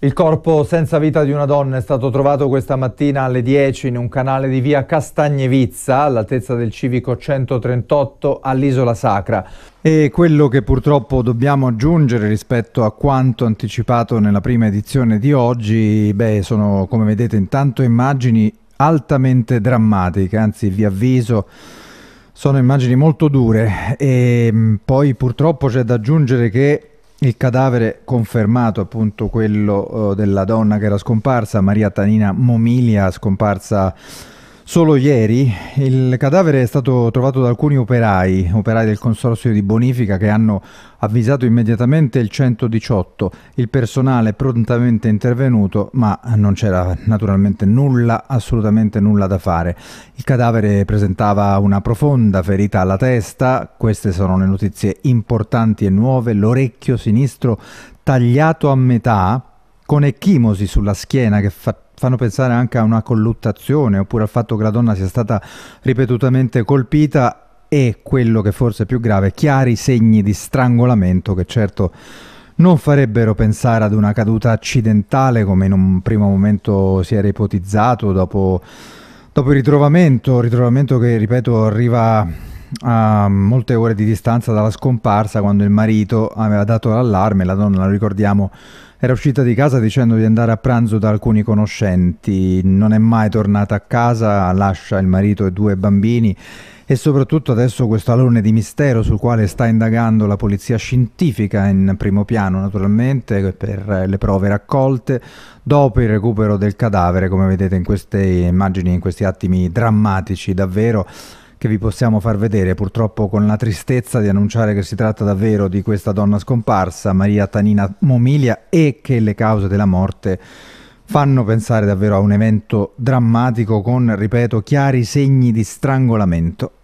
Il corpo senza vita di una donna è stato trovato questa mattina alle 10 in un canale di via Castagnevizza, all'altezza del civico 138 all'Isola Sacra. E quello che purtroppo dobbiamo aggiungere rispetto a quanto anticipato nella prima edizione di oggi, beh, sono come vedete intanto immagini altamente drammatiche, anzi vi avviso sono immagini molto dure e poi purtroppo c'è da aggiungere che il cadavere confermato appunto quello eh, della donna che era scomparsa, Maria Tanina Momilia, scomparsa Solo ieri il cadavere è stato trovato da alcuni operai, operai del consorzio di bonifica che hanno avvisato immediatamente il 118. Il personale è prontamente intervenuto, ma non c'era naturalmente nulla, assolutamente nulla da fare. Il cadavere presentava una profonda ferita alla testa, queste sono le notizie importanti e nuove, l'orecchio sinistro tagliato a metà con ecchimosi sulla schiena che fa fanno pensare anche a una colluttazione oppure al fatto che la donna sia stata ripetutamente colpita e quello che forse è più grave, chiari segni di strangolamento che certo non farebbero pensare ad una caduta accidentale come in un primo momento si era ipotizzato dopo, dopo il ritrovamento, ritrovamento che ripeto arriva a molte ore di distanza dalla scomparsa quando il marito aveva dato l'allarme, la donna, lo ricordiamo, era uscita di casa dicendo di andare a pranzo da alcuni conoscenti, non è mai tornata a casa, lascia il marito e due bambini e soprattutto adesso questo alone di mistero sul quale sta indagando la polizia scientifica in primo piano naturalmente per le prove raccolte dopo il recupero del cadavere come vedete in queste immagini, in questi attimi drammatici davvero che vi possiamo far vedere, purtroppo con la tristezza di annunciare che si tratta davvero di questa donna scomparsa, Maria Tanina Momilia, e che le cause della morte fanno pensare davvero a un evento drammatico con, ripeto, chiari segni di strangolamento